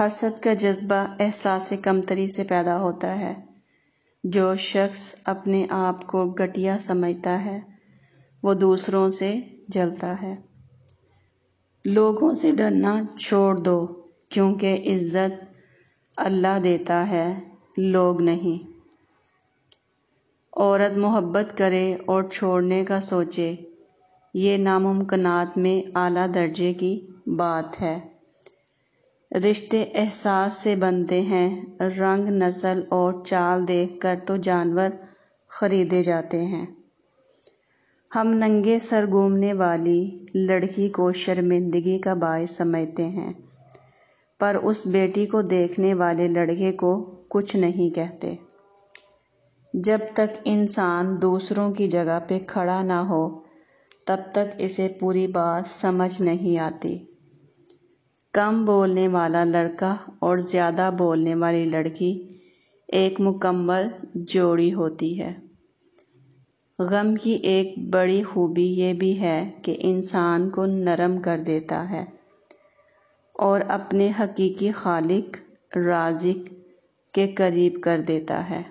हसद का जज्बा एहसास कमतरी से पैदा होता है जो शख्स अपने आप को घटिया समझता है वो दूसरों से जलता है लोगों से डरना छोड़ दो क्योंकि इज़्ज़त अल्लाह देता है लोग नहीं औरत मोहब्बत करे और छोड़ने का सोचे ये नामुमकिनात में आला दर्जे की बात है रिश्ते एहसास से बनते हैं रंग नस्ल और चाल देख कर तो जानवर ख़रीदे जाते हैं हम नंगे सर घूमने वाली लड़की को शर्मिंदगी का बायस समझते हैं पर उस बेटी को देखने वाले लड़के को कुछ नहीं कहते जब तक इंसान दूसरों की जगह पे खड़ा ना हो तब तक इसे पूरी बात समझ नहीं आती कम बोलने वाला लड़का और ज़्यादा बोलने वाली लड़की एक मुकम्मल जोड़ी होती है गम की एक बड़ी खूबी ये भी है कि इंसान को नरम कर देता है और अपने हकीकी खालिक राजिक के करीब कर देता है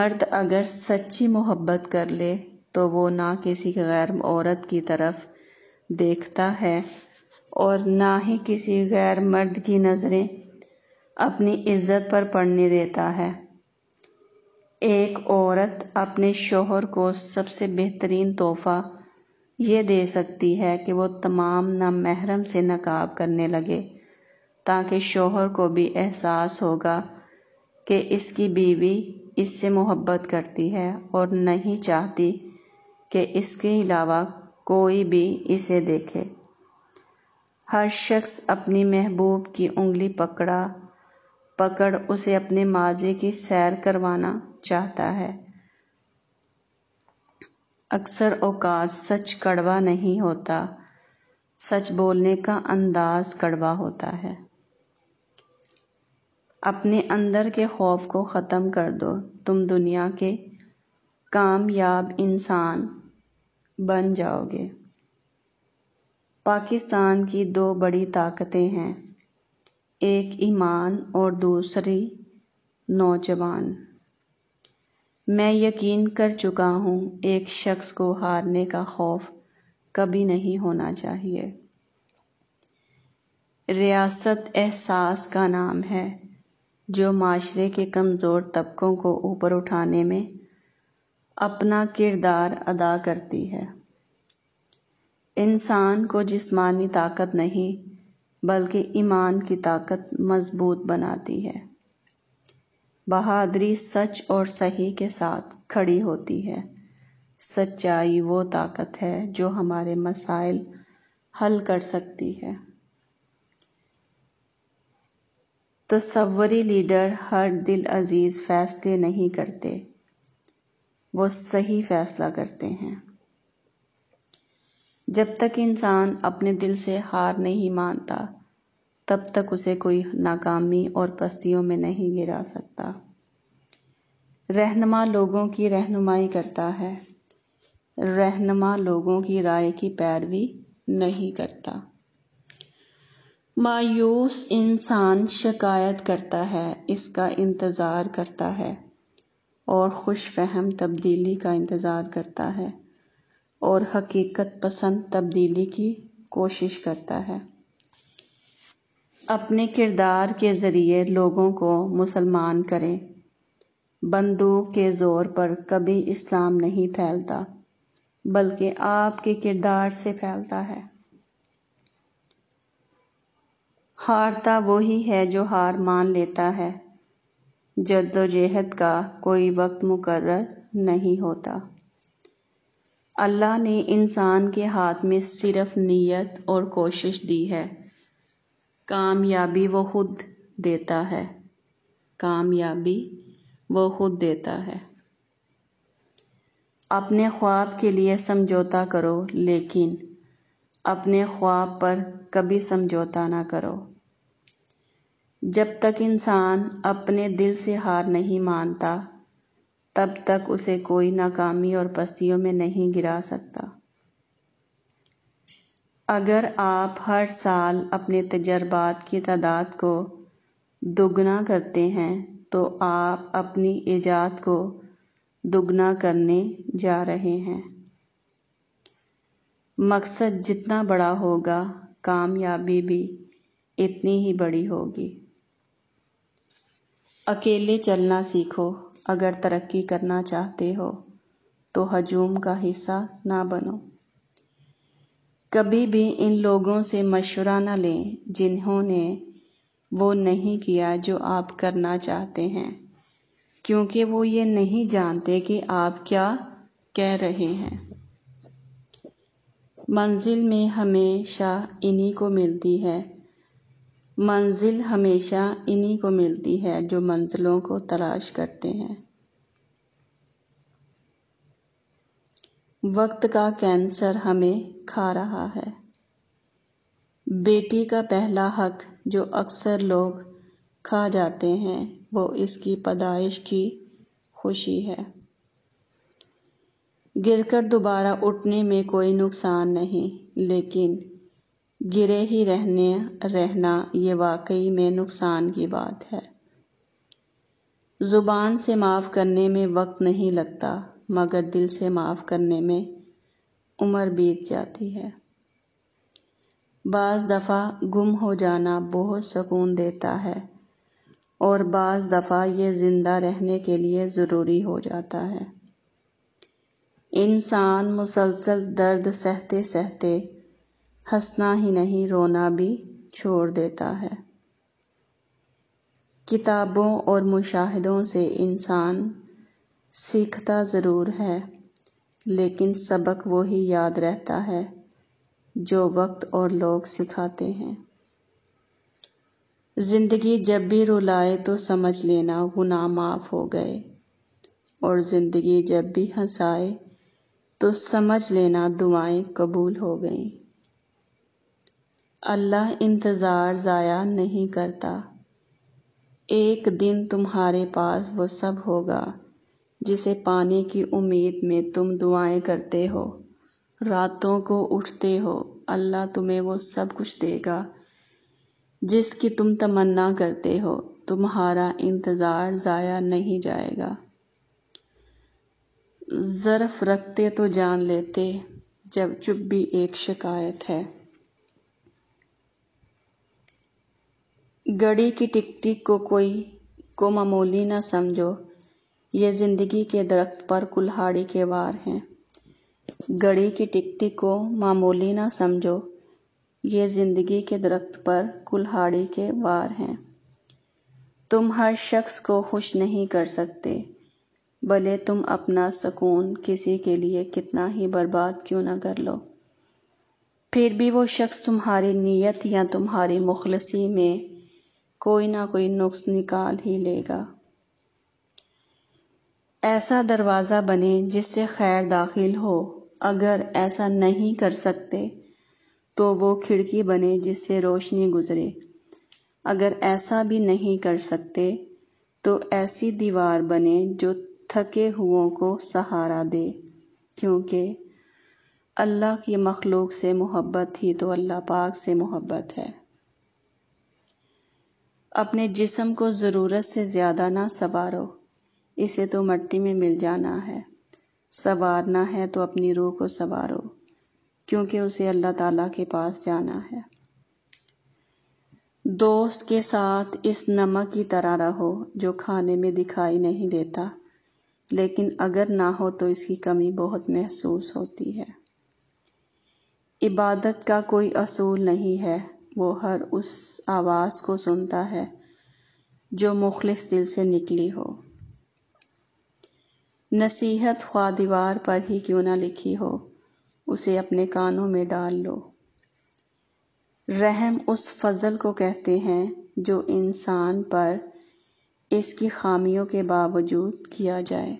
मर्द अगर सच्ची मोहब्बत कर ले तो वो ना किसी गैर औरत की तरफ देखता है और ना ही किसी गैर मर्द की नज़रें अपनी इज़्ज़त पर पड़ने देता है एक औरत अपने शोहर को सबसे बेहतरीन तोहफ़ा ये दे सकती है कि वो तमाम नामहरम से नकाब करने लगे ताकि शोहर को भी एहसास होगा कि इसकी बीवी इससे मोहब्बत करती है और नहीं चाहती कि इसके अलावा कोई भी इसे देखे हर शख्स अपनी महबूब की उंगली पकड़ा पकड़ उसे अपने माज़े की सैर करवाना चाहता है अक्सर औकात सच कड़वा नहीं होता सच बोलने का अंदाज कड़वा होता है अपने अंदर के खौफ को ख़त्म कर दो तुम दुनिया के कामयाब इंसान बन जाओगे पाकिस्तान की दो बड़ी ताकतें हैं एक ईमान और दूसरी नौजवान मैं यकीन कर चुका हूँ एक शख्स को हारने का खौफ कभी नहीं होना चाहिए रियासत एहसास का नाम है जो माशरे के कमज़ोर तबकों को ऊपर उठाने में अपना किरदार अदा करती है इंसान को जिस्मानी ताकत नहीं बल्कि ईमान की ताकत मजबूत बनाती है बहादरी सच और सही के साथ खड़ी होती है सच्चाई वो ताकत है जो हमारे मसाइल हल कर सकती है तस्वरी लीडर हर दिल अजीज फैसले नहीं करते वो सही फैसला करते हैं जब तक इंसान अपने दिल से हार नहीं मानता तब तक उसे कोई नाकामी और पस्तियों में नहीं गिरा सकता रहनमा लोगों की रहनुमाई करता है रहनमा लोगों की राय की पैरवी नहीं करता मायूस इंसान शिकायत करता है इसका इंतज़ार करता है और खुश फहम तब्दीली का इंतज़ार करता है और हकीकत पसंद तब्दीली की कोशिश करता है अपने किरदार के ज़रिए लोगों को मुसलमान करें बंदूक के ज़ोर पर कभी इस्लाम नहीं फैलता बल्कि आपके किरदार से फैलता है हारता वही है जो हार मान लेता है जद्दोजहद का कोई वक्त मुकर्र नहीं होता अल्लाह ने इंसान के हाथ में सिर्फ नीयत और कोशिश दी है कामयाबी वो खुद देता है कामयाबी वो खुद देता है अपने ख्वाब के लिए समझौता करो लेकिन अपने ख्वाब पर कभी समझौता ना करो जब तक इंसान अपने दिल से हार नहीं मानता तब तक उसे कोई नाकामी और पस्तियों में नहीं गिरा सकता अगर आप हर साल अपने तजर्बात की तादाद को दोगुना करते हैं तो आप अपनी ईजाद को दोगुना करने जा रहे हैं मकसद जितना बड़ा होगा कामयाबी भी इतनी ही बड़ी होगी अकेले चलना सीखो अगर तरक्की करना चाहते हो तो हजूम का हिस्सा ना बनो कभी भी इन लोगों से मशवरा ना लें जिन्होंने वो नहीं किया जो आप करना चाहते हैं क्योंकि वो ये नहीं जानते कि आप क्या कह रहे हैं मंजिल में हमेशा इन्हीं को मिलती है मंजिल हमेशा इन्हीं को मिलती है जो मंजिलों को तलाश करते हैं वक्त का कैंसर हमें खा रहा है बेटी का पहला हक जो अक्सर लोग खा जाते हैं वो इसकी पैदाइश की खुशी है गिरकर दोबारा उठने में कोई नुकसान नहीं लेकिन गिरे ही रहने रहना ये वाकई में नुकसान की बात है ज़ुबान से माफ़ करने में वक्त नहीं लगता मगर दिल से माफ़ करने में उम्र बीत जाती है बाज़ दफ़ा गुम हो जाना बहुत सुकून देता है और बाज़ दफ़ा ये ज़िंदा रहने के लिए ज़रूरी हो जाता है इंसान मुसलसल दर्द सहते सहते हंसना ही नहीं रोना भी छोड़ देता है किताबों और मुशाहदों से इंसान सीखता ज़रूर है लेकिन सबक वो ही याद रहता है जो वक्त और लोग सिखाते हैं ज़िंदगी जब भी रुलाए तो समझ लेना गुना माफ़ हो गए और ज़िंदगी जब भी हंसाए तो समझ लेना दुआएं कबूल हो गईं अल्लाह इंतज़ार ज़ाया नहीं करता एक दिन तुम्हारे पास वो सब होगा जिसे पाने की उम्मीद में तुम दुआएं करते हो रातों को उठते हो अल्लाह तुम्हें वो सब कुछ देगा जिसकी तुम तमन्ना करते हो तुम्हारा इंतज़ार ज़ाया नहीं जाएगा ज़र्फ रखते तो जान लेते जब चुप भी एक शिकायत है घड़ी की टिक को कोई को मामूली ना समझो ये ज़िंदगी के दरख्त पर कुल्हाड़ी के वार हैं घड़ी की टिक को मामूली ना समझो ये ज़िंदगी के दरख्त पर कुल्हाड़ी के वार हैं तुम हर शख्स को खुश नहीं कर सकते भले तुम अपना सुकून किसी के लिए कितना ही बर्बाद क्यों ना कर लो फिर भी वो शख्स तुम्हारी नीयत या तुम्हारी मुखलसी में कोई ना कोई नुक्स निकाल ही लेगा ऐसा दरवाज़ा बने जिससे खैर दाखिल हो अगर ऐसा नहीं कर सकते तो वो खिड़की बने जिससे रोशनी गुजरे अगर ऐसा भी नहीं कर सकते तो ऐसी दीवार बने जो थके हुओं को सहारा दे क्योंकि अल्लाह की मखलूक से मोहब्बत ही तो अल्लाह पाक से मोहब्बत है अपने जिस्म को ज़रूरत से ज़्यादा ना सवारो इसे तो मट्टी में मिल जाना है सवारना है तो अपनी रूह को सवारो क्योंकि उसे अल्लाह ताला के पास जाना है दोस्त के साथ इस नमक की तरह रहो जो खाने में दिखाई नहीं देता लेकिन अगर ना हो तो इसकी कमी बहुत महसूस होती है इबादत का कोई असूल नहीं है वो हर उस आवाज़ को सुनता है जो मुखलिस दिल से निकली हो नसीहत ख्वा दीवार पर ही क्यों ना लिखी हो उसे अपने कानों में डाल लो रहम उस फजल को कहते हैं जो इंसान पर इसकी खामियों के बावजूद किया जाए